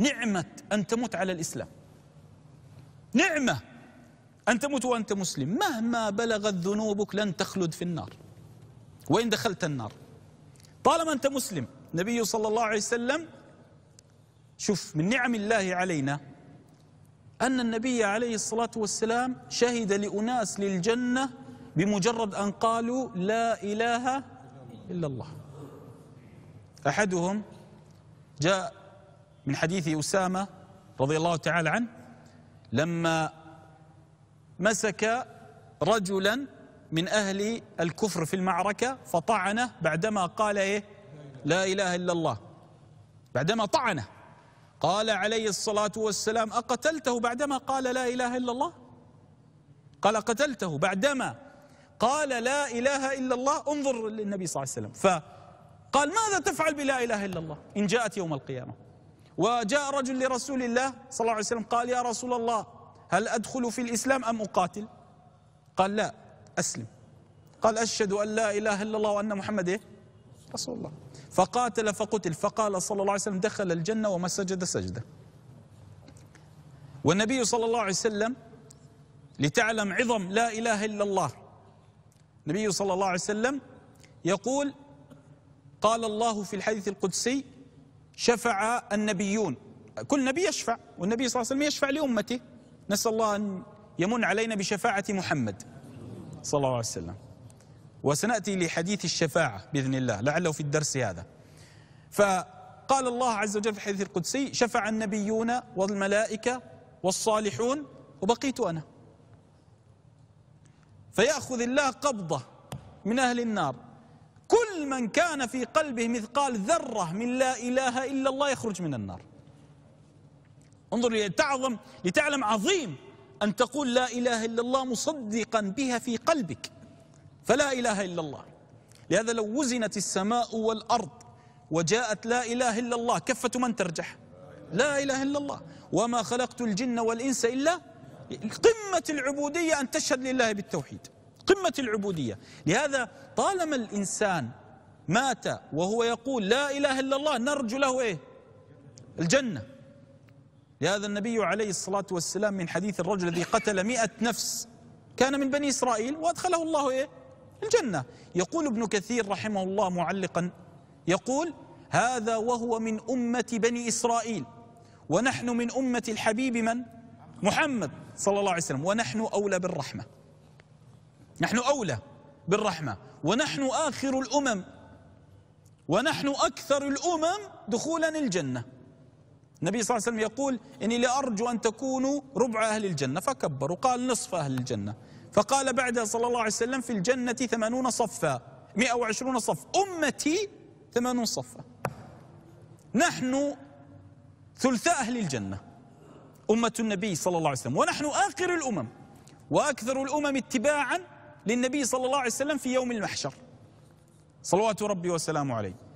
نعمة أن تموت على الإسلام نعمة أن تموت وأنت مسلم مهما بلغت ذنوبك لن تخلد في النار وإن دخلت النار طالما أنت مسلم النبي صلى الله عليه وسلم شوف من نعم الله علينا أن النبي عليه الصلاة والسلام شهد لأناس للجنة بمجرد أن قالوا لا إله إلا الله أحدهم جاء من حديث أسامة رضي الله تعالى عنه لما مسك رجلا من أهل الكفر في المعركة فطعنه بعدما قال إيه لا إله إلا الله بعدما طعنه قال عليه الصلاة والسلام أقتلته بعدما قال لا إله إلا الله قال قتلته بعدما قال لا إله إلا الله انظر للنبي صلى الله عليه وسلم فقال ماذا تفعل بلا إله إلا الله إن جاءت يوم القيامة وجاء رجل لرسول الله صلى الله عليه وسلم قال يا رسول الله هل أدخل في الإسلام أم أقاتل قال لا أسلم قال أشهد أن لا إله إلا الله وأن محمد إيه؟ رسول الله فقاتل فقتل فقال صلى الله عليه وسلم دخل الجنة وما سجد سجدة والنبي صلى الله عليه وسلم لتعلم عظم لا إله إلا الله النبي صلى الله عليه وسلم يقول قال الله في الحديث القدسي شفع النبيون كل نبي يشفع والنبي صلى الله عليه وسلم يشفع لأمته نسأل الله أن يمن علينا بشفاعة محمد صلى الله عليه وسلم وسنأتي لحديث الشفاعة بإذن الله لعله في الدرس هذا فقال الله عز وجل في الحديث القدسي شفع النبيون والملائكة والصالحون وبقيت أنا فيأخذ الله قبضة من أهل النار كل من كان في قلبه مثقال ذرة من لا إله إلا الله يخرج من النار انظر لتعظم لتعلم عظيم أن تقول لا إله إلا الله مصدقا بها في قلبك فلا إله إلا الله لهذا لو وزنت السماء والأرض وجاءت لا إله إلا الله كفة من ترجح لا إله إلا الله وما خلقت الجن والإنس إلا قمة العبودية أن تشهد لله بالتوحيد قمة العبودية لهذا طالما الإنسان مات وهو يقول لا إله إلا الله نرجو له إيه الجنة لهذا النبي عليه الصلاة والسلام من حديث الرجل الذي قتل مئة نفس كان من بني إسرائيل وأدخله الله إيه الجنة يقول ابن كثير رحمه الله معلقا يقول هذا وهو من أمة بني إسرائيل ونحن من أمة الحبيب من محمد صلى الله عليه وسلم ونحن أولى بالرحمة نحن أولى بالرحمة ونحن آخر الأمم ونحن أكثر الأمم دخولا الجنة النبي صلى الله عليه وسلم يقول إني لأرجو أن تكونوا ربع أهل الجنة فكبروا قال نصف أهل الجنة فقال بعدها صلى الله عليه وسلم في الجنة ثمانون صفا مئة وعشرون صف أمتي ثمانون صفا نحن ثلثاء أهل الجنة أمة النبي صلى الله عليه وسلم ونحن آخر الأمم وأكثر الأمم اتباعا للنبي صلى الله عليه وسلم في يوم المحشر صلوات ربي وسلامه عليه